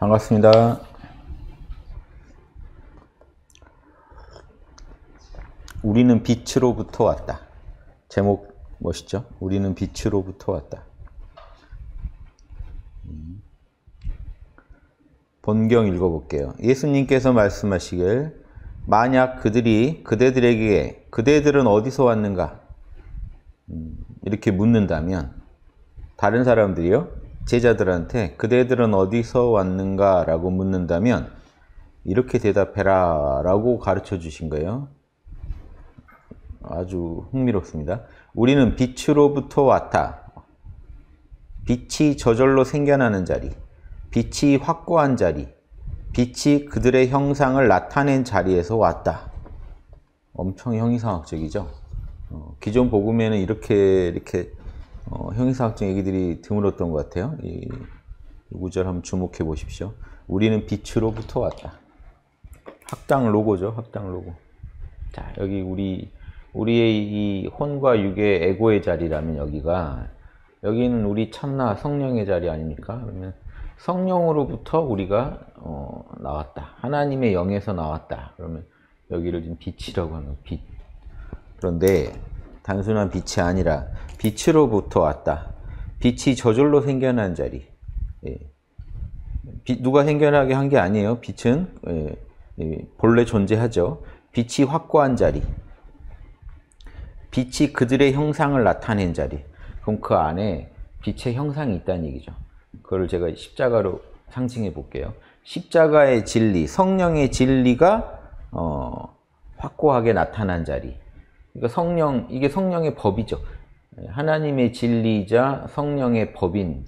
반갑습니다. 우리는 빛으로부터 왔다. 제목 멋있죠? 우리는 빛으로부터 왔다. 음. 본경 읽어볼게요. 예수님께서 말씀하시길 만약 그들이 그대들에게 그대들은 어디서 왔는가 음, 이렇게 묻는다면 다른 사람들이요? 제자들한테 그대들은 어디서 왔는가 라고 묻는다면 이렇게 대답해라 라고 가르쳐 주신 거예요. 아주 흥미롭습니다. 우리는 빛으로부터 왔다. 빛이 저절로 생겨나는 자리, 빛이 확고한 자리, 빛이 그들의 형상을 나타낸 자리에서 왔다. 엄청 형이상학적이죠. 어, 기존 복음에는 이렇게 이렇게 어, 형이사학적 얘기들이 드물었던 것 같아요. 이 구절 한번 주목해 보십시오. 우리는 빛으로부터 왔다. 학당 로고죠. 학당 로고. 자, 여기 우리 우리의 이 혼과 육의 에고의 자리라면 여기가 여기는 우리 참나 성령의 자리 아닙니까? 그러면 성령으로부터 우리가 어, 나왔다. 하나님의 영에서 나왔다. 그러면 여기를 지금 빛이라고 하는 빛. 그런데 단순한 빛이 아니라 빛으로부터 왔다. 빛이 저절로 생겨난 자리. 예. 빛, 누가 생겨나게 한 게 아니에요. 빛은 예, 예, 본래 존재하죠. 빛이 확고한 자리. 빛이 그들의 형상을 나타낸 자리. 그럼 그 안에 빛의 형상이 있다는 얘기죠. 그걸 제가 십자가로 상징해 볼게요. 십자가의 진리, 성령의 진리가 어, 확고하게 나타난 자리. 그러니까 성령, 이게 성령의 법이죠. 하나님의 진리이자 성령의 법인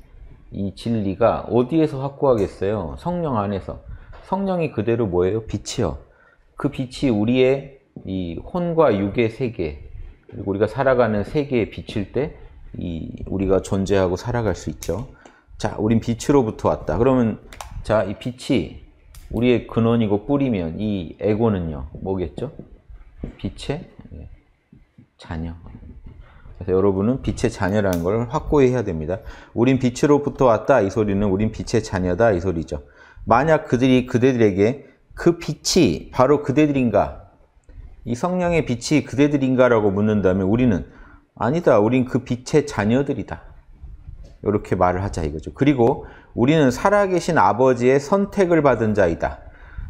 이 진리가 어디에서 확고하겠어요? 성령 안에서. 성령이 그대로 뭐예요? 빛이요. 그 빛이 우리의 이 혼과 육의 세계, 그리고 우리가 살아가는 세계에 비칠 때, 이 우리가 존재하고 살아갈 수 있죠. 자, 우린 빛으로부터 왔다. 그러면, 자, 이 빛이 우리의 근원이고 뿌리면 이 에고는요, 뭐겠죠? 빛의 자녀. 그래서 여러분은 빛의 자녀라는 걸 확고히 해야 됩니다. 우린 빛으로부터 왔다 이 소리는 우린 빛의 자녀다 이 소리죠. 만약 그들이 그대들에게 그 빛이 바로 그대들인가? 이 성령의 빛이 그대들인가라고 묻는다면 우리는 아니다. 우린 그 빛의 자녀들이다. 이렇게 말을 하자 이거죠. 그리고 우리는 살아계신 아버지의 선택을 받은 자이다.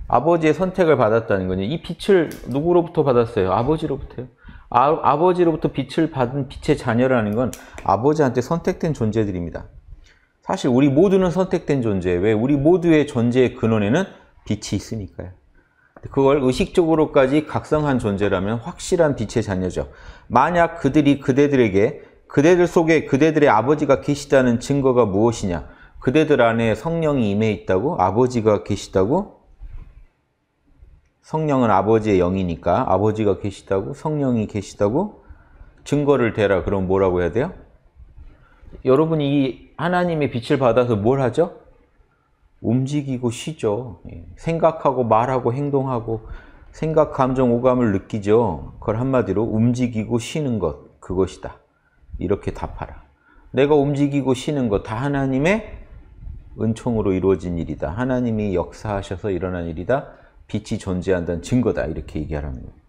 아버지의 선택을 받았다는 거는 이 빛을 누구로부터 받았어요? 아버지로부터요. 아, 버지로부터 빛을 받은 빛의 자녀라는 건 아버지한테 선택된 존재들입니다. 사실 우리 모두는 선택된 존재. 왜? 우리 모두의 존재의 근원에는 빛이 있으니까요. 그걸 의식적으로까지 각성한 존재라면 확실한 빛의 자녀죠. 만약 그들이 그대들에게 그대들 속에 그대들의 아버지가 계시다는 증거가 무엇이냐? 그대들 안에 성령이 임해 있다고 아버지가 계시다고 성령은 아버지의 영이니까 아버지가 계시다고 성령이 계시다고 증거를 대라. 그럼 뭐라고 해야 돼요? 여러분이 이 하나님의 빛을 받아서 뭘 하죠? 움직이고 쉬죠. 예. 생각하고 말하고 행동하고 생각, 감정, 오감을 느끼죠. 그걸 한마디로 움직이고 쉬는 것, 그것이다. 이렇게 답하라. 내가 움직이고 쉬는 것 다 하나님의 은총으로 이루어진 일이다. 하나님이 역사하셔서 일어난 일이다. 빛이 존재한다는 증거다 이렇게 얘기하라는 거예요.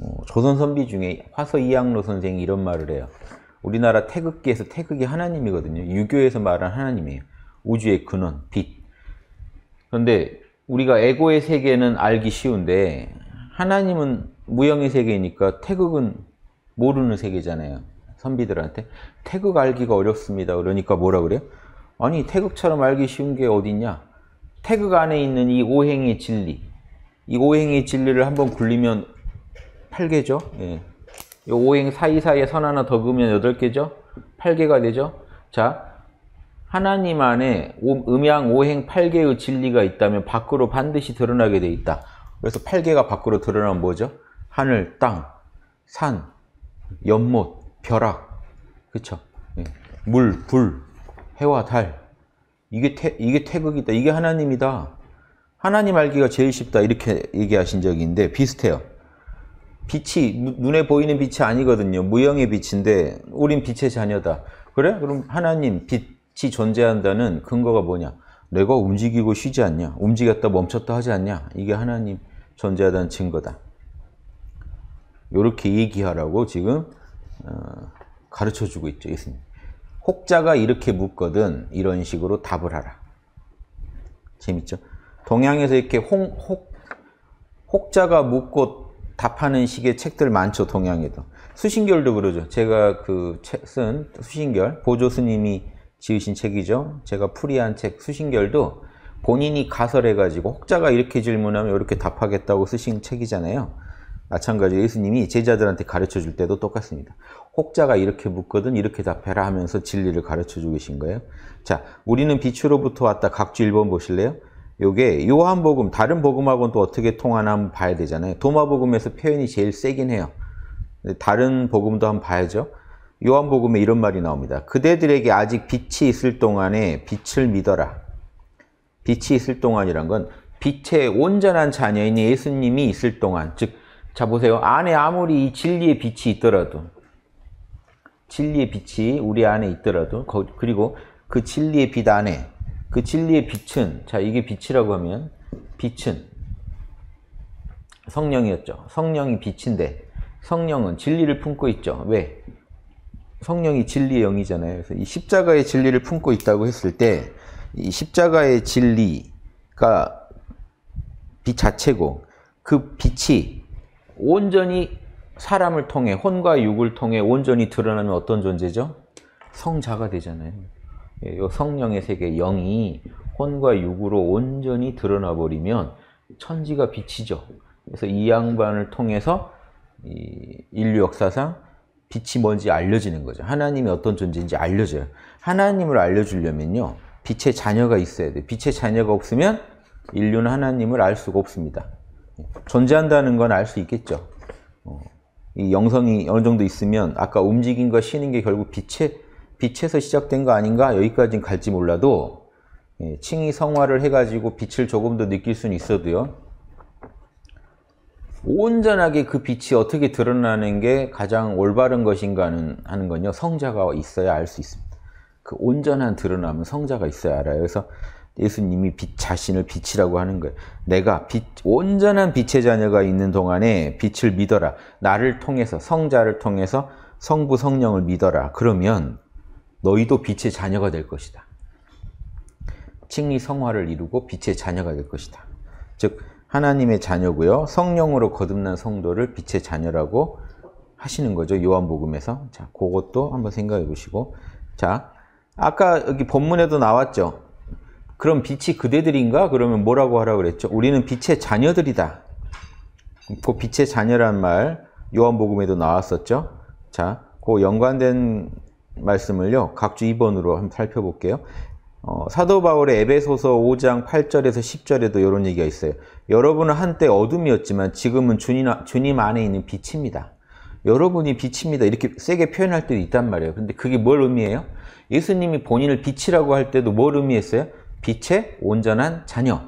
어, 조선 선비 중에 화서 이양로 선생이 이런 말을 해요. 우리나라 태극기에서 태극이 하나님이거든요. 유교에서 말한 하나님이에요. 우주의 근원, 빛. 그런데 우리가 에고의 세계는 알기 쉬운데 하나님은 무형의 세계니까 태극은 모르는 세계잖아요. 선비들한테 태극 알기가 어렵습니다. 그러니까 뭐라 그래요? 아니 태극처럼 알기 쉬운 게 어딨냐? 태극 안에 있는 이 오행의 진리 이 오행의 진리를 한번 굴리면 8개죠 예. 이 오행 사이사이에 선 하나 더 그으면 8개죠 8개가 되죠 자 하나님 안에 음양 오행 8개의 진리가 있다면 밖으로 반드시 드러나게 돼 있다 그래서 8개가 밖으로 드러나면 뭐죠? 하늘, 땅, 산, 연못, 벼락 그쵸? 예. 물, 불, 해와 달 이게 태, 이게 태극이다. 이게 하나님이다. 하나님 알기가 제일 쉽다. 이렇게 얘기하신 적이 있는데 비슷해요. 빛이 눈에 보이는 빛이 아니거든요. 무형의 빛인데 우린 빛의 자녀다. 그래? 그럼 하나님 빛이 존재한다는 근거가 뭐냐? 내가 움직이고 쉬지 않냐? 움직였다 멈췄다 하지 않냐? 이게 하나님 존재하다는 증거다. 이렇게 얘기하라고 지금 어, 가르쳐 주고 있죠. 예수님. 혹자가 이렇게 묻거든 이런 식으로 답을 하라. 재밌죠? 동양에서 이렇게 홍, 혹, 혹자가 묻고 답하는 식의 책들 많죠, 동양에도. 수신결도 그러죠. 제가 그 책 쓴 수신결, 보조 스님이 지으신 책이죠. 제가 풀이한 책 수신결도 본인이 가설해가지고 혹자가 이렇게 질문하면 이렇게 답하겠다고 쓰신 책이잖아요. 마찬가지로 예수님이 제자들한테 가르쳐 줄 때도 똑같습니다. 혹자가 이렇게 묻거든 이렇게 답해라 하면서 진리를 가르쳐 주고 계신 거예요. 자, 우리는 빛으로부터 왔다 각주 1번 보실래요? 요게 요한복음 다른 복음하고는 또 어떻게 통하나 한번 봐야 되잖아요. 도마복음에서 표현이 제일 세긴 해요. 다른 복음도 한번 봐야죠. 요한복음에 이런 말이 나옵니다. 그대들에게 아직 빛이 있을 동안에 빛을 믿어라. 빛이 있을 동안이란 건 빛의 온전한 자녀인 예수님이 있을 동안, 즉자 보세요. 안에 아무리 이 진리의 빛이 있더라도 진리의 빛이 우리 안에 있더라도 그리고 그 진리의 빛 안에 그 진리의 빛은 자 이게 빛이라고 하면 빛은 성령이었죠. 성령이 빛인데 성령은 진리를 품고 있죠. 왜? 성령이 진리의 영이잖아요. 그래서 이 십자가의 진리를 품고 있다고 했을 때 이 십자가의 진리가 빛 자체고 그 빛이 온전히 사람을 통해 혼과 육을 통해 온전히 드러나면 어떤 존재죠? 성자가 되잖아요. 이 예, 성령의 세계 영이 혼과 육으로 온전히 드러나 버리면 천지가 비치죠. 그래서 이 양반을 통해서 인류 역사상 빛이 뭔지 알려지는 거죠. 하나님이 어떤 존재인지 알려져요. 하나님을 알려주려면요. 빛의 자녀가 있어야 돼 빛의 자녀가 없으면 인류는 하나님을 알 수가 없습니다. 존재한다는 건 알 수 있겠죠. 어, 이 영성이 어느 정도 있으면 아까 움직임과 쉬는 게 결국 빛에, 빛에서 시작된 거 아닌가 여기까지는 갈지 몰라도 예, 칭이 성화를 해가지고 빛을 조금 더 느낄 수는 있어도요. 온전하게 그 빛이 어떻게 드러나는 게 가장 올바른 것인가 하는 건요. 성자가 있어야 알 수 있습니다. 그 온전한 드러남은 성자가 있어야 알아요. 그래서 예수님이 빛 자신을 빛이라고 하는 거예요. 내가 빛, 온전한 빛의 자녀가 있는 동안에 빛을 믿어라. 나를 통해서 성자를 통해서 성부 성령을 믿어라. 그러면 너희도 빛의 자녀가 될 것이다. 칭리 성화를 이루고 빛의 자녀가 될 것이다. 즉 하나님의 자녀고요. 성령으로 거듭난 성도를 빛의 자녀라고 하시는 거죠. 요한복음에서. 자, 그것도 한번 생각해 보시고. 자, 아까 여기 본문에도 나왔죠. 그럼 빛이 그대들인가? 그러면 뭐라고 하라고 그랬죠? 우리는 빛의 자녀들이다. 그 빛의 자녀란 말 요한복음에도 나왔었죠. 자, 그 연관된 말씀을요. 각주 2번으로 한번 살펴볼게요. 어, 사도 바울의 에베소서 5장 8절에서 10절에도 이런 얘기가 있어요. 여러분은 한때 어둠이었지만 지금은 주님, 주님 안에 있는 빛입니다. 여러분이 빛입니다. 이렇게 세게 표현할 때도 있단 말이에요. 근데 그게 뭘 의미해요? 예수님이 본인을 빛이라고 할 때도 뭘 의미했어요? 빛의 온전한 자녀.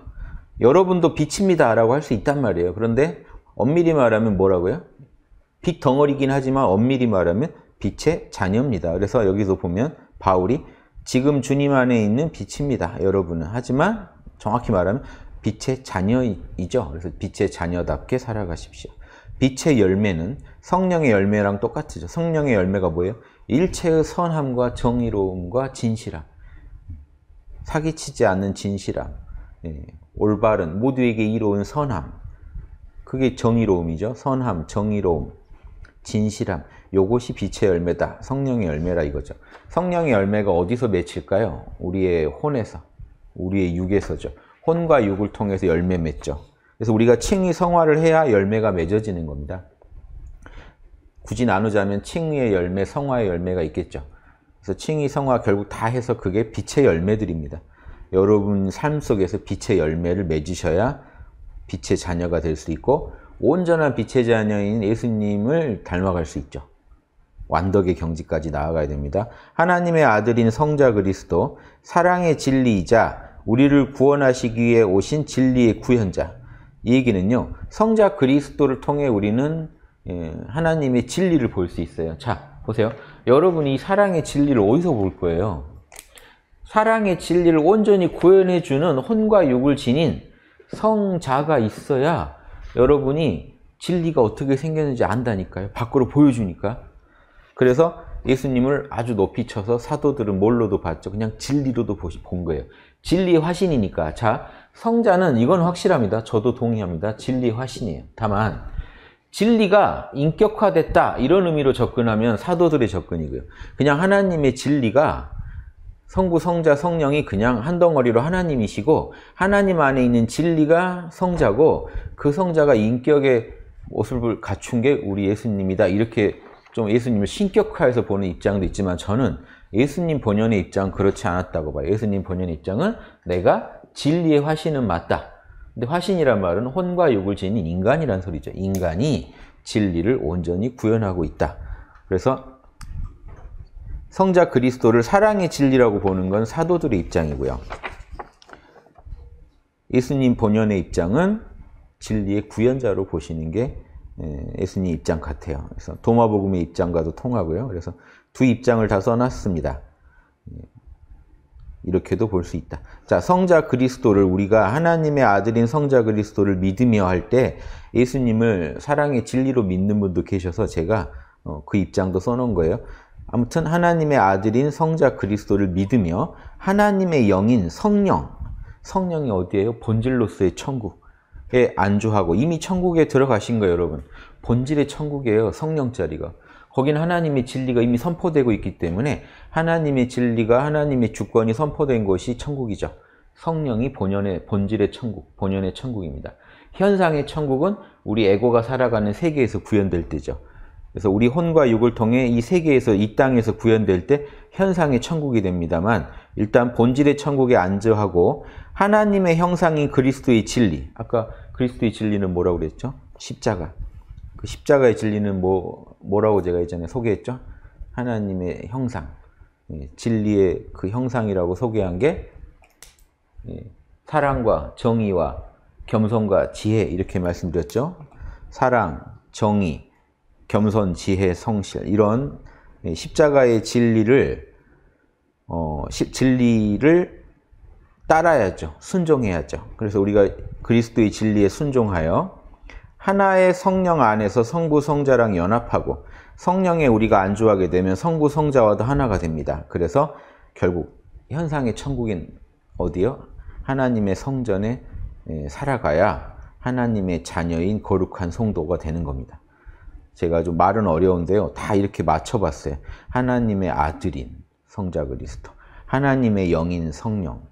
여러분도 빛입니다. 라고 할 수 있단 말이에요. 그런데 엄밀히 말하면 뭐라고요? 빛 덩어리긴 하지만 엄밀히 말하면 빛의 자녀입니다. 그래서 여기서 보면 바울이 지금 주님 안에 있는 빛입니다. 여러분은. 하지만 정확히 말하면 빛의 자녀이죠. 그래서 빛의 자녀답게 살아가십시오. 빛의 열매는 성령의 열매랑 똑같죠. 성령의 열매가 뭐예요? 일체의 선함과 정의로움과 진실함. 사기치지 않는 진실함, 예, 올바른, 모두에게 이로운 선함. 그게 정의로움이죠. 선함, 정의로움, 진실함. 요것이 빛의 열매다. 성령의 열매라 이거죠. 성령의 열매가 어디서 맺힐까요? 우리의 혼에서, 우리의 육에서죠. 혼과 육을 통해서 열매 맺죠. 그래서 우리가 칭의 성화를 해야 열매가 맺어지는 겁니다. 굳이 나누자면 칭의의 열매, 성화의 열매가 있겠죠. 그래서 칭의 성화 결국 다 해서 그게 빛의 열매들입니다. 여러분 삶 속에서 빛의 열매를 맺으셔야 빛의 자녀가 될 수 있고 온전한 빛의 자녀인 예수님을 닮아갈 수 있죠. 완덕의 경지까지 나아가야 됩니다. 하나님의 아들인 성자 그리스도, 사랑의 진리이자 우리를 구원하시기 위해 오신 진리의 구현자. 이 얘기는요, 성자 그리스도를 통해 우리는 예, 하나님의 진리를 볼 수 있어요. 자, 보세요. 여러분이 사랑의 진리를 어디서 볼 거예요? 사랑의 진리를 온전히 구현해주는 혼과 육을 지닌 성자가 있어야 여러분이 진리가 어떻게 생겼는지 안다니까요. 밖으로 보여주니까. 그래서 예수님을 아주 높이 쳐서 사도들은 뭘로도 봤죠. 그냥 진리로도 본 거예요. 진리의 화신이니까. 자, 성자는 이건 확실합니다. 저도 동의합니다. 진리의 화신이에요. 다만 진리가 인격화됐다 이런 의미로 접근하면 사도들의 접근이고요. 그냥 하나님의 진리가 성부, 성자, 성령이 그냥 한 덩어리로 하나님이시고 하나님 안에 있는 진리가 성자고 그 성자가 인격의 모습을 갖춘 게 우리 예수님이다. 이렇게 좀 예수님을 신격화해서 보는 입장도 있지만 저는 예수님 본연의 입장 은 그렇지 않았다고 봐요. 예수님 본연의 입장은 내가 진리의 화신은 맞다. 근데 화신이란 말은 혼과 육을 지닌 인간이란 소리죠. 인간이 진리를 온전히 구현하고 있다. 그래서 성자 그리스도를 사랑의 진리라고 보는 건 사도들의 입장이고요. 예수님 본연의 입장은 진리의 구현자로 보시는 게 예수님 입장 같아요. 그래서 도마복음의 입장과도 통하고요. 그래서 두 입장을 다 써놨습니다. 이렇게도 볼 수 있다. 자, 성자 그리스도를 우리가 하나님의 아들인 성자 그리스도를 믿으며 할 때 예수님을 사랑의 진리로 믿는 분도 계셔서 제가 어, 그 입장도 써놓은 거예요. 아무튼 하나님의 아들인 성자 그리스도를 믿으며 하나님의 영인 성령, 성령이 어디에요? 본질로서의 천국에 안주하고 이미 천국에 들어가신 거예요, 여러분. 본질의 천국이에요, 성령 자리가. 거기는 하나님의 진리가 이미 선포되고 있기 때문에 하나님의 진리가 하나님의 주권이 선포된 것이 천국이죠. 성령이 본연의 본질의 천국, 본연의 천국입니다. 현상의 천국은 우리 에고가 살아가는 세계에서 구현될 때죠. 그래서 우리 혼과 육을 통해 이 세계에서 이 땅에서 구현될 때 현상의 천국이 됩니다만 일단 본질의 천국에 안주하고 하나님의 형상인 그리스도의 진리 아까 그리스도의 진리는 뭐라고 그랬죠? 십자가 그 십자가의 진리는 뭐 뭐라고 제가 예전에 소개했죠? 하나님의 형상, 예, 진리의 그 형상이라고 소개한 게 예, 사랑과 정의와 겸손과 지혜 이렇게 말씀드렸죠. 사랑, 정의, 겸손, 지혜, 성실 이런 예, 십자가의 진리를 어, 시, 진리를 따라야죠. 순종해야죠. 그래서 우리가 그리스도의 진리에 순종하여 하나의 성령 안에서 성부 성자랑 연합하고 성령에 우리가 안주하게 되면 성부 성자와도 하나가 됩니다. 그래서 결국 현상의 천국인 어디요? 하나님의 성전에 예, 살아가야 하나님의 자녀인 거룩한 성도가 되는 겁니다. 제가 좀 말은 어려운데요. 다 이렇게 맞춰봤어요. 하나님의 아들인 성자 그리스도, 하나님의 영인 성령,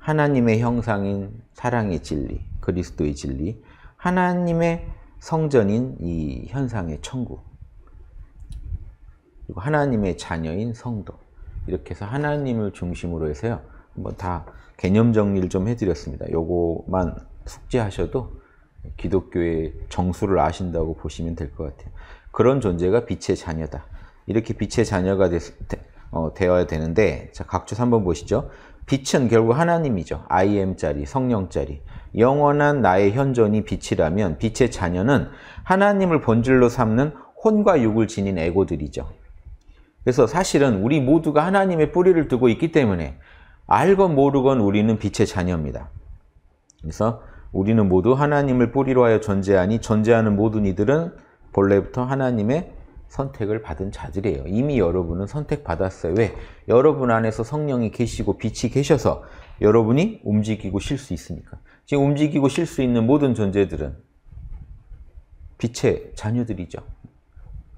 하나님의 형상인 사랑의 진리, 그리스도의 진리, 하나님의 성전인 이 현상의 천국 그리고 하나님의 자녀인 성도 이렇게 해서 하나님을 중심으로 해서요 한번 다 개념 정리를 좀 해드렸습니다. 요거만 숙제하셔도 기독교의 정수를 아신다고 보시면 될 것 같아요. 그런 존재가 빛의 자녀다. 이렇게 빛의 자녀가 되, 어, 어야 되는데 자 각주 3번 보시죠. 빛은 결국 하나님이죠. I m 자리, 성령 자리. 영원한 나의 현존이 빛이라면 빛의 자녀는 하나님을 본질로 삼는 혼과 육을 지닌 에고들이죠. 그래서 사실은 우리 모두가 하나님의 뿌리를 두고 있기 때문에 알건 모르건 우리는 빛의 자녀입니다. 그래서 우리는 모두 하나님을 뿌리로 하여 존재하니 존재하는 모든 이들은 본래부터 하나님의 선택을 받은 자들이에요. 이미 여러분은 선택받았어요. 왜? 여러분 안에서 성령이 계시고 빛이 계셔서 여러분이 움직이고 쉴 수 있으니까. 지금 움직이고 쉴 수 있는 모든 존재들은 빛의 자녀들이죠.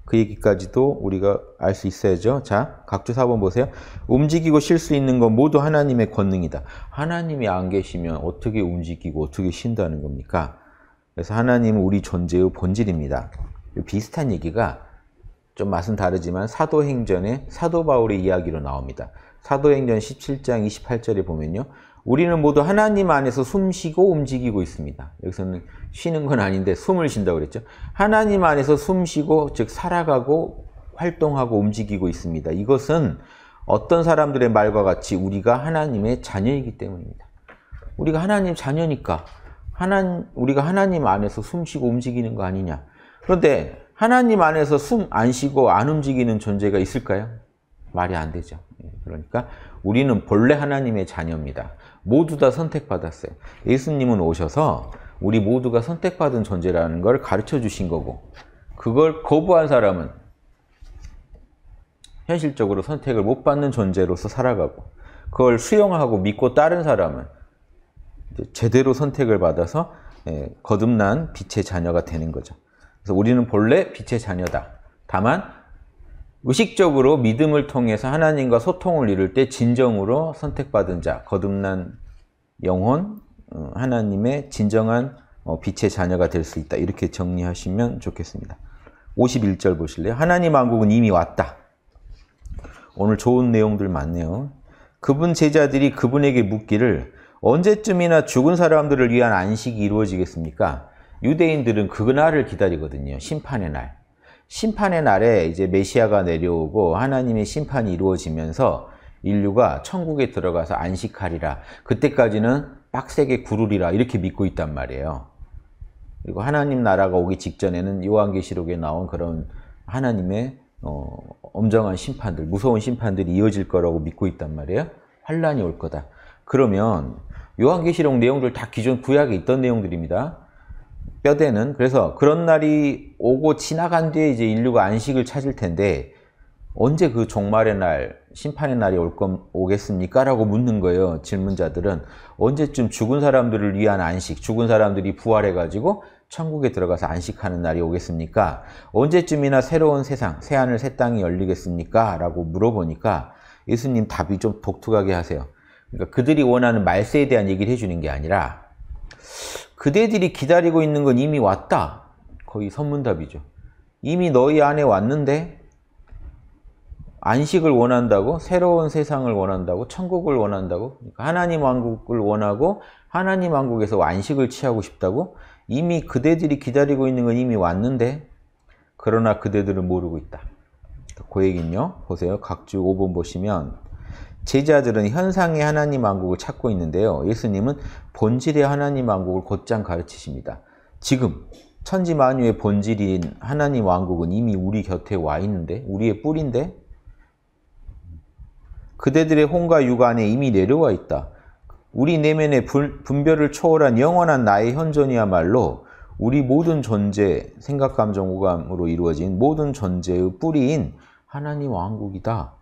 그 얘기까지도 우리가 알 수 있어야죠. 자, 각주 4번 보세요. 움직이고 쉴 수 있는 건 모두 하나님의 권능이다. 하나님이 안 계시면 어떻게 움직이고 어떻게 쉰다는 겁니까? 그래서 하나님은 우리 존재의 본질입니다. 비슷한 얘기가 좀 맛은 다르지만 사도행전의 사도 바울의 이야기로 나옵니다. 사도행전 17장 28절에 보면요. 우리는 모두 하나님 안에서 숨쉬고 움직이고 있습니다. 여기서는 쉬는 건 아닌데 숨을 쉰다고 그랬죠. 하나님 안에서 숨쉬고 즉 살아가고 활동하고 움직이고 있습니다. 이것은 어떤 사람들의 말과 같이 우리가 하나님의 자녀이기 때문입니다. 우리가 하나님 자녀니까 하나 님 우리가 하나님 안에서 숨쉬고 움직이는 거 아니냐. 그런데 하나님 안에서 숨 안 쉬고 안 움직이는 존재가 있을까요? 말이 안 되죠. 예, 그러니까 우리는 본래 하나님의 자녀입니다. 모두 다 선택받았어요. 예수님은 오셔서 우리 모두가 선택받은 존재라는 걸 가르쳐 주신 거고 그걸 거부한 사람은 현실적으로 선택을 못 받는 존재로서 살아가고 그걸 수용하고 믿고 따른 사람은 제대로 선택을 받아서 예, 거듭난 빛의 자녀가 되는 거죠. 그래서 우리는 본래 빛의 자녀다. 다만 의식적으로 믿음을 통해서 하나님과 소통을 이룰 때 진정으로 선택받은 자, 거듭난 영혼, 어, 하나님의 진정한 어, 빛의 자녀가 될 수 있다. 이렇게 정리하시면 좋겠습니다. 51절 보실래요? 하나님 왕국은 이미 왔다. 오늘 좋은 내용들 많네요. 그분 제자들이 그분에게 묻기를 언제쯤이나 죽은 사람들을 위한 안식이 이루어지겠습니까? 유대인들은 그날을 기다리거든요. 심판의 날. 심판의 날에 이제 메시아가 내려오고 하나님의 심판이 이루어지면서 인류가 천국에 들어가서 안식하리라. 그때까지는 빡세게 구르리라. 이렇게 믿고 있단 말이에요. 그리고 하나님 나라가 오기 직전에는 요한계시록에 나온 그런 하나님의 어, 엄정한 심판들, 무서운 심판들이 이어질 거라고 믿고 있단 말이에요. 환란이 올 거다. 그러면 요한계시록 내용들 다 기존 구약에 있던 내용들입니다. 뼈대는 그래서 그런 날이 오고 지나간 뒤에 이제 인류가 안식을 찾을 텐데 언제 그 종말의 날, 심판의 날이 올건 오겠습니까? 라고 묻는 거예요. 질문자들은 언제쯤 죽은 사람들을 위한 안식, 죽은 사람들이 부활해 가지고 천국에 들어가서 안식하는 날이 오겠습니까? 언제쯤이나 새로운 세상, 새 하늘, 새 땅이 열리겠습니까? 라고 물어보니까 예수님 답이 좀 독특하게 하세요. 그러니까 그들이 원하는 말세에 대한 얘기를 해주는 게 아니라 그대들이 기다리고 있는 건 이미 왔다. 거의 선문답이죠. 이미 너희 안에 왔는데 안식을 원한다고 새로운 세상을 원한다고 천국을 원한다고 그러니까 하나님 왕국을 원하고 하나님 왕국에서 안식을 취하고 싶다고 이미 그대들이 기다리고 있는 건 이미 왔는데 그러나 그대들은 모르고 있다. 그 얘기는요. 보세요. 각주 5번 보시면 제자들은 현상의 하나님 왕국을 찾고 있는데요. 예수님은 본질의 하나님 왕국을 곧장 가르치십니다. 지금 천지 만유의 본질인 하나님 왕국은 이미 우리 곁에 와 있는데 우리의 뿌리인데 그대들의 혼과 육 안에 이미 내려와 있다. 우리 내면의 분별을 초월한 영원한 나의 현존이야말로 우리 모든 존재, 생각, 감정, 오감으로 이루어진 모든 존재의 뿌리인 하나님 왕국이다.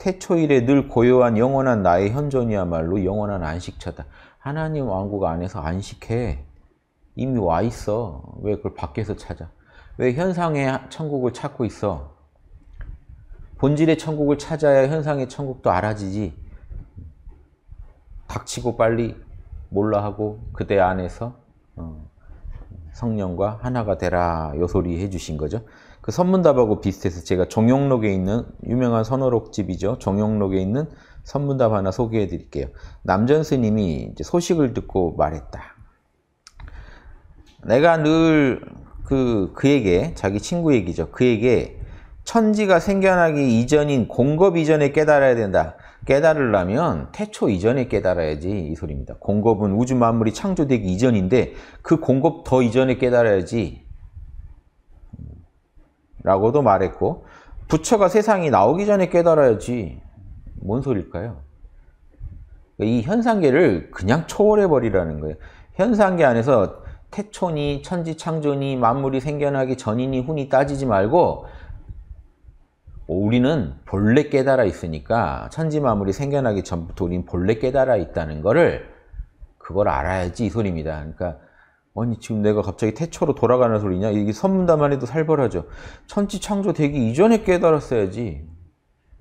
태초일에 늘 고요한 영원한 나의 현존이야말로 영원한 안식처다. 하나님 왕국 안에서 안식해. 이미 와 있어. 왜 그걸 밖에서 찾아? 왜 현상의 천국을 찾고 있어? 본질의 천국을 찾아야 현상의 천국도 알아지지. 닥치고 빨리 몰라 하고 그대 안에서 어, 성령과 하나가 되라 요소리 해주신 거죠. 그 선문답하고 비슷해서 제가 정용록에 있는 유명한 선어록집이죠. 정용록에 있는 선문답 하나 소개해 드릴게요. 남전 스님이 소식을 듣고 말했다. 내가 늘 그, 그에게, 자기 친구 얘기죠. 그에게 천지가 생겨나기 이전인 공급 이전에 깨달아야 된다. 깨달으려면 태초 이전에 깨달아야지 이 소리입니다. 공급은 우주 만물이 창조되기 이전인데 그 공급 더 이전에 깨달아야지 라고도 말했고 부처가 세상이 나오기 전에 깨달아야지 뭔 소릴까요? 그러니까 이 현상계를 그냥 초월해버리라는 거예요. 현상계 안에서 태초니 천지 창조니 만물이 생겨나기 전이니 후니 따지지 말고 어, 우리는 본래 깨달아 있으니까 천지 만물이 생겨나기 전부터 우리는 본래 깨달아 있다는 거를 그걸 알아야지 이 소리입니다. 그러니까 아니 지금 내가 갑자기 태초로 돌아가는 소리냐? 이게 선문다만 해도 살벌하죠. 천지 창조되기 이전에 깨달았어야지.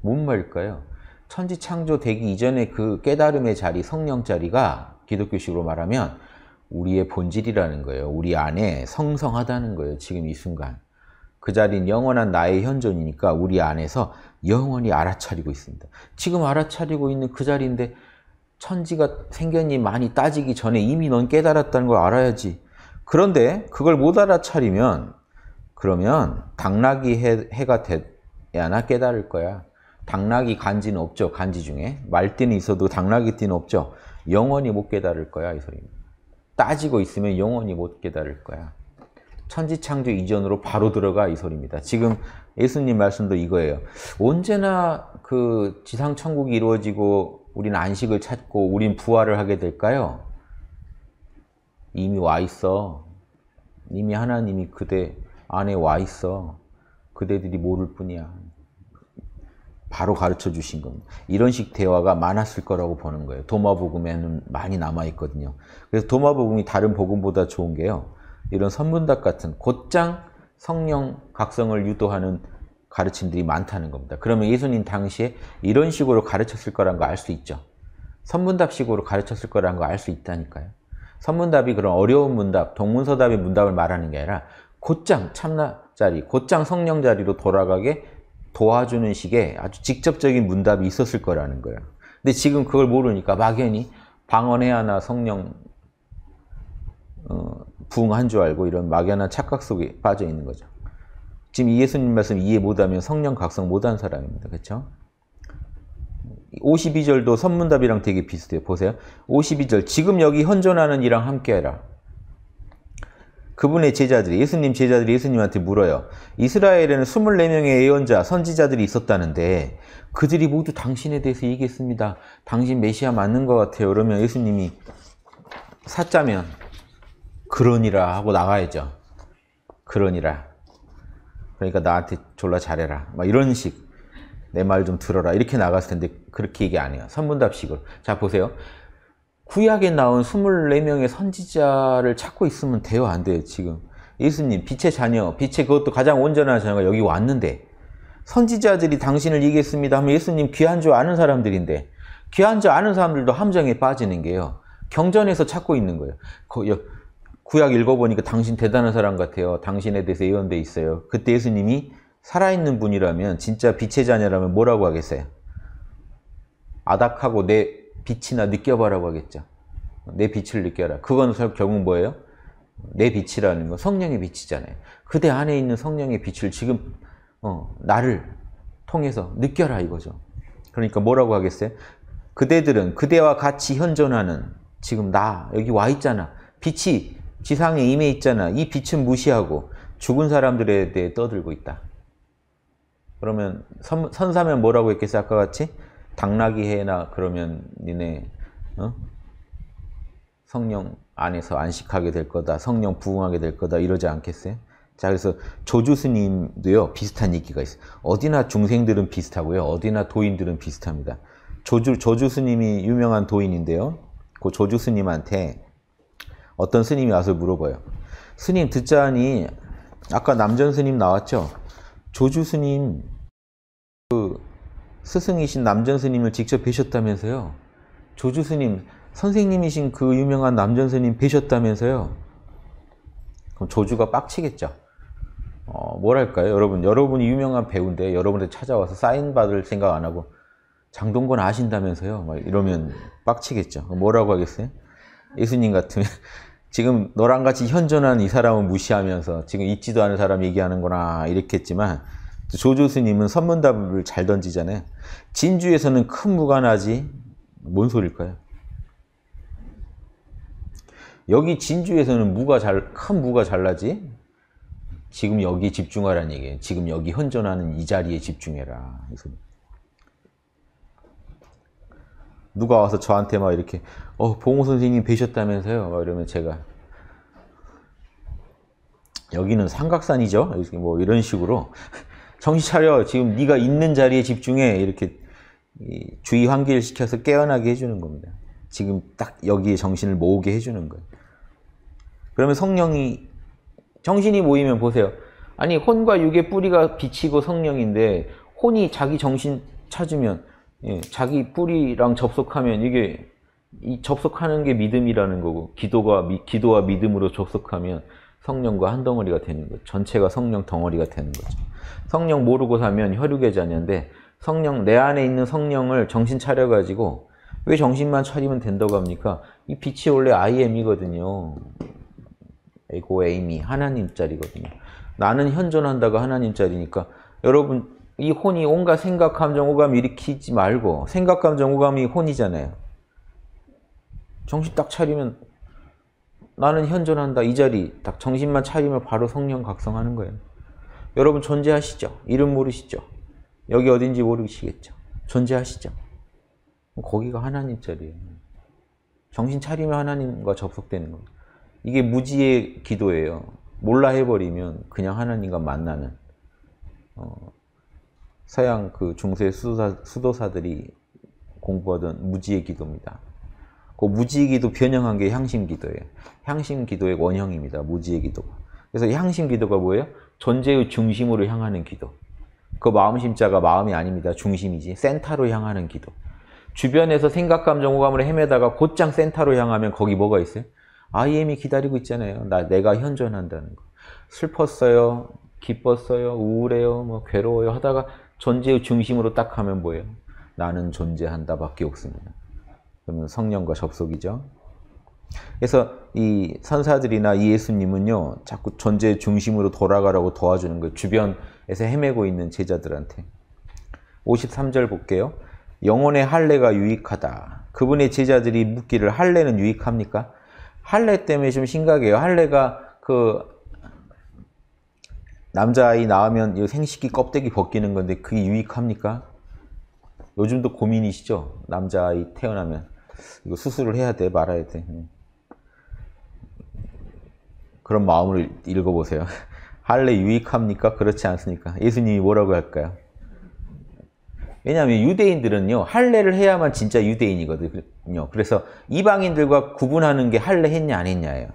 뭔 말일까요? 천지 창조되기 이전에 그 깨달음의 자리, 성령 자리가 기독교식으로 말하면 우리의 본질이라는 거예요. 우리 안에 성성하다는 거예요. 지금 이 순간. 그 자리는 영원한 나의 현존이니까 우리 안에서 영원히 알아차리고 있습니다. 지금 알아차리고 있는 그 자리인데 천지가 생겼니 많이 따지기 전에 이미 넌 깨달았다는 걸 알아야지. 그런데 그걸 못 알아차리면 그러면 당나귀 해, 가 되야나 깨달을 거야. 당나귀 간지는 없죠. 간지 중에. 말띠는 있어도 당나귀 띠는 없죠. 영원히 못 깨달을 거야. 이 소리는. 따지고 있으면 영원히 못 깨달을 거야. 천지창조 이전으로 바로 들어가 이 소리입니다. 지금 예수님 말씀도 이거예요. 언제나 그 지상천국이 이루어지고 우린 안식을 찾고 우린 부활을 하게 될까요? 이미 와 있어. 이미 하나님이 그대 안에 와 있어. 그대들이 모를 뿐이야. 바로 가르쳐 주신 겁니다. 이런 식 대화가 많았을 거라고 보는 거예요. 도마복음에는 많이 남아 있거든요. 그래서 도마복음이 다른 복음보다 좋은 게요. 이런 선문답 같은 곧장 성령 각성을 유도하는 가르침들이 많다는 겁니다. 그러면 예수님 당시에 이런 식으로 가르쳤을 거란 거 알 수 있죠. 선문답식으로 가르쳤을 거란 거 알 수 있다니까요. 선문답이 그런 어려운 문답, 동문서답의 문답을 말하는 게 아니라 곧장 참나 자리, 곧장 성령 자리로 돌아가게 도와주는 식의 아주 직접적인 문답이 있었을 거라는 거예요. 근데 지금 그걸 모르니까 막연히 방언해 하나 성령 어, 부흥한 줄 알고 이런 막연한 착각 속에 빠져 있는 거죠. 지금 예수님 말씀 이해 못하면 성령 각성 못한 사람입니다. 그렇 52절도 선문답이랑 되게 비슷해요. 보세요. 52절 지금 여기 현존하는 이랑 함께하라. 그분의 제자들이 예수님 제자들이 예수님한테 물어요. 이스라엘에는 24명의 예언자, 선지자들이 있었다는데 그들이 모두 당신에 대해서 얘기했습니다. 당신 메시아 맞는 것 같아요. 그러면 예수님이 사자면 그러니라 하고 나가야죠. 그러니라. 그러니까 나한테 졸라 잘해라. 막 이런 식. 내 말 좀 들어라. 이렇게 나갔을 텐데 그렇게 얘기 안 해요. 선문답식으로. 자, 보세요. 구약에 나온 24명의 선지자를 찾고 있으면 돼요, 안 돼요, 지금? 예수님, 빛의 자녀, 빛의 그것도 가장 온전한 자녀가 여기 왔는데, 선지자들이 당신을 이기겠습니다 하면 예수님 귀한 줄 아는 사람들인데, 귀한 줄 아는 사람들도 함정에 빠지는 게요. 경전에서 찾고 있는 거예요. 구약 읽어보니까 당신 대단한 사람 같아요. 당신에 대해서 예언돼 있어요. 그때 예수님이 살아있는 분이라면 진짜 빛의 자녀라면 뭐라고 하겠어요? 아닥하고 내 빛이나 느껴봐라고 하겠죠. 내 빛을 느껴라. 그건 결국 뭐예요? 내 빛이라는 건 성령의 빛이잖아요. 그대 안에 있는 성령의 빛을 지금 어, 나를 통해서 느껴라 이거죠. 그러니까 뭐라고 하겠어요? 그대들은 그대와 같이 현존하는 지금 나 여기 와 있잖아. 빛이 지상에 임해 있잖아. 이 빛은 무시하고 죽은 사람들에 대해 떠들고 있다. 그러면 선, 사면 뭐라고 했겠어? 아까 같이 당나귀 해나 그러면 니네 어? 성령 안에서 안식하게 될 거다. 성령 부흥하게 될 거다. 이러지 않겠어요? 자, 그래서 조주 스님도요, 비슷한 얘기가 있어요. 어디나 중생들은 비슷하고요. 어디나 도인들은 비슷합니다. 조주, 조주 스님이 유명한 도인인데요. 그 조주 스님한테 어떤 스님이 와서 물어봐요. 스님 듣자니 아까 남전 스님 나왔죠? 조주 스님 그 스승이신 남전 스님을 직접 뵈셨다면서요? 조주 스님 선생님이신 그 유명한 남전 스님 뵈셨다면서요? 그럼 조주가 빡치겠죠. 어, 뭐랄까요? 여러분, 여러분이 유명한 배우인데 여러분들 찾아와서 사인 받을 생각 안 하고 장동건 아신다면서요? 막 이러면 빡치겠죠. 뭐라고 하겠어요? 예수님 같으면 지금 너랑 같이 현존하는 이 사람을 무시하면서 지금 있지도 않은 사람 얘기하는구나 이렇게 했지만 조조스님은 선문답을 잘 던지잖아요. 진주에서는 큰 무가 나지 뭔 소릴까요? 여기 진주에서는 무가 잘 큰 무가 잘 나지 지금 여기 집중하라는 얘기예요. 지금 여기 현존하는 이 자리에 집중해라. 누가 와서 저한테 막 이렇게 어 봉호 선생님 뵈셨다면서요 이러면 제가 여기는 삼각산이죠 뭐 이런 식으로 정신 차려 지금 네가 있는 자리에 집중해 이렇게 주의 환기를 시켜서 깨어나게 해주는 겁니다 지금 딱 여기에 정신을 모으게 해주는 거예요 그러면 성령이 정신이 모이면 보세요 아니 혼과 육의 뿌리가 비치고 성령인데 혼이 자기 정신 찾으면 예, 자기 뿌리랑 접속하면 이게 이 접속하는 게 믿음이라는 거고 기도가 미, 기도와 믿음으로 접속하면 성령과 한 덩어리가 되는 거죠. 전체가 성령 덩어리가 되는 거죠. 성령 모르고 사면 혈육의 자녀인데 성령 내 안에 있는 성령을 정신 차려 가지고 왜 정신만 차리면 된다고 합니까? 이 빛이 원래 I am이거든요. 에고 에이미 하나님 자리거든요. 나는 현존한다가 하나님 자리니까 여러분 이 혼이 온갖 생각, 감정, 오감 일으키지 말고 생각, 감정, 오감이 혼이잖아요. 정신 딱 차리면 나는 현존한다. 이 자리 딱 정신만 차리면 바로 성령 각성하는 거예요. 여러분 존재하시죠? 이름 모르시죠? 여기 어딘지 모르시겠죠? 존재하시죠? 뭐 거기가 하나님 자리예요. 정신 차리면 하나님과 접속되는 거예요. 이게 무지의 기도예요. 몰라 해버리면 그냥 하나님과 만나는 어, 서양 그 중세 수도사, 수도사들이 공부하던 무지의 기도입니다. 그 무지의 기도 변형한 게 향심 기도예요. 향심 기도의 원형입니다. 무지의 기도 그래서 향심 기도가 뭐예요? 존재의 중심으로 향하는 기도. 그 마음 심자가 마음이 아닙니다. 중심이지. 센터로 향하는 기도. 주변에서 생각, 감정, 호감으 헤매다가 곧장 센터로 향하면 거기 뭐가 있어요? IM이 기다리고 있잖아요. 나 내가 현존한다는 거. 슬펐어요. 기뻤어요. 우울해요. 뭐 괴로워요. 하다가 존재의 중심으로 딱 하면 뭐예요? 나는 존재한다 밖에 없습니다. 그러면 성령과 접속이죠. 그래서 이 선사들이나 예수님은요, 자꾸 존재의 중심으로 돌아가라고 도와주는 거예요. 주변에서 헤매고 있는 제자들한테. 53절 볼게요. 영혼의 할례가 유익하다. 그분의 제자들이 묻기를 할례는 유익합니까? 할례 때문에 좀 심각해요. 할례가 그 남자아이 낳으면 이 생식기 껍데기 벗기는 건데 그게 유익합니까? 요즘도 고민이시죠? 남자아이 태어나면 이거 수술을 해야 돼 말아야 돼 네. 그런 마음을 읽어보세요 할래 유익합니까? 그렇지 않습니까? 예수님이 뭐라고 할까요? 왜냐하면 유대인들은요 할례를 해야만 진짜 유대인이거든요 그래서 이방인들과 구분하는 게 할례 했냐 안 했냐예요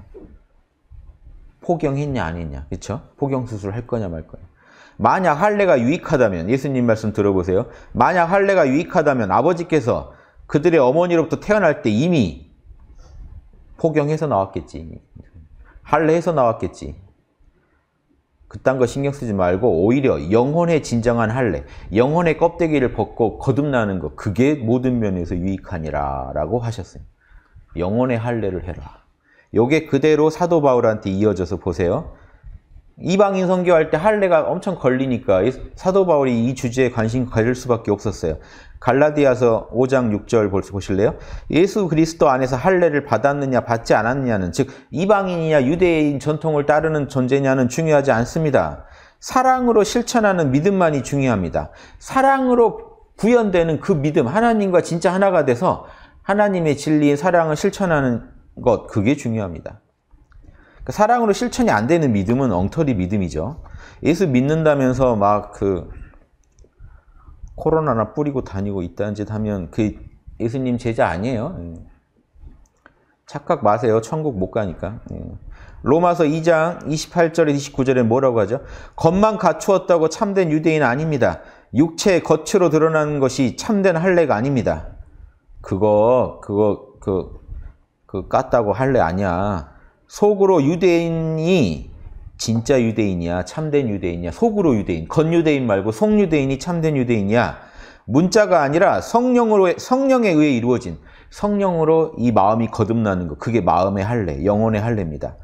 포경했냐 아니냐 그쵸 포경 수술 을할 거냐 말 거냐 만약 할례가 유익하다면 예수님 말씀 들어보세요 만약 할례가 유익하다면 아버지께서 그들의 어머니로부터 태어날 때 이미 포경해서 나왔겠지 할례해서 나왔겠지 그딴 거 신경 쓰지 말고 오히려 영혼의 진정한 할례, 영혼의 껍데기를 벗고 거듭나는 것 그게 모든 면에서 유익하니라 라고 하셨어요. 영혼의 할례를 해라. 요게 그대로 사도 바울한테 이어져서 보세요. 이방인 선교할 때 할례가 엄청 걸리니까 사도 바울이 이 주제에 관심 가질 수밖에 없었어요. 갈라디아서 5장 6절 보실래요? 예수 그리스도 안에서 할례를 받았느냐 받지 않았느냐는 즉 이방인이냐 유대인 전통을 따르는 존재냐는 중요하지 않습니다. 사랑으로 실천하는 믿음만이 중요합니다. 사랑으로 구현되는 그 믿음 하나님과 진짜 하나가 돼서 하나님의 진리인 사랑을 실천하는 것 그게 중요합니다. 그러니까 사랑으로 실천이 안 되는 믿음은 엉터리 믿음이죠. 예수 믿는다면서 막 그 코로나나 뿌리고 다니고 있다는 짓 하면 그 예수님 제자 아니에요. 예. 착각 마세요. 천국 못 가니까. 예. 로마서 2장 28절에 29절에 뭐라고 하죠? 겉만 갖추었다고 참된 유대인 아닙니다. 육체의 겉으로 드러나는 것이 참된 할례가 아닙니다. 그거 그거 그그 깠다고 할래 아니야. 속으로 유대인이 진짜 유대인이야, 참된 유대인이야, 속으로 유대인, 겉유대인 말고 속유대인이 참된 유대인이야. 문자가 아니라 성령으로 성령에 의해 이루어진 성령으로 이 마음이 거듭나는 것. 그게 마음의 할례, 영혼의 할례입니다.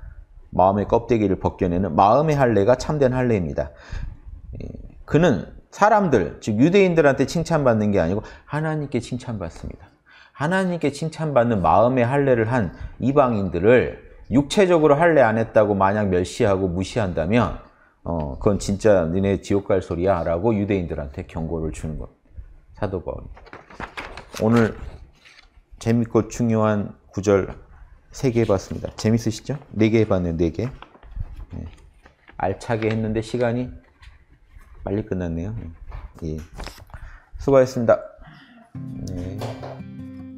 마음의 껍데기를 벗겨내는 마음의 할례가 참된 할례입니다. 예, 그는 사람들, 즉 유대인들한테 칭찬받는 게 아니고 하나님께 칭찬받습니다. 하나님께 칭찬받는 마음의 할례를 한 이방인들을 육체적으로 할례 안 했다고 만약 멸시하고 무시한다면 어, 그건 진짜 니네 지옥 갈 소리야라고 유대인들한테 경고를 주는 것 사도 바울 오늘 재밌고 중요한 구절 3개 해봤습니다. 재밌으시죠? 4개 해봤네요, 4개. 네. 알차게 했는데 시간이 빨리 끝났네요. 예. 수고하셨습니다. 네.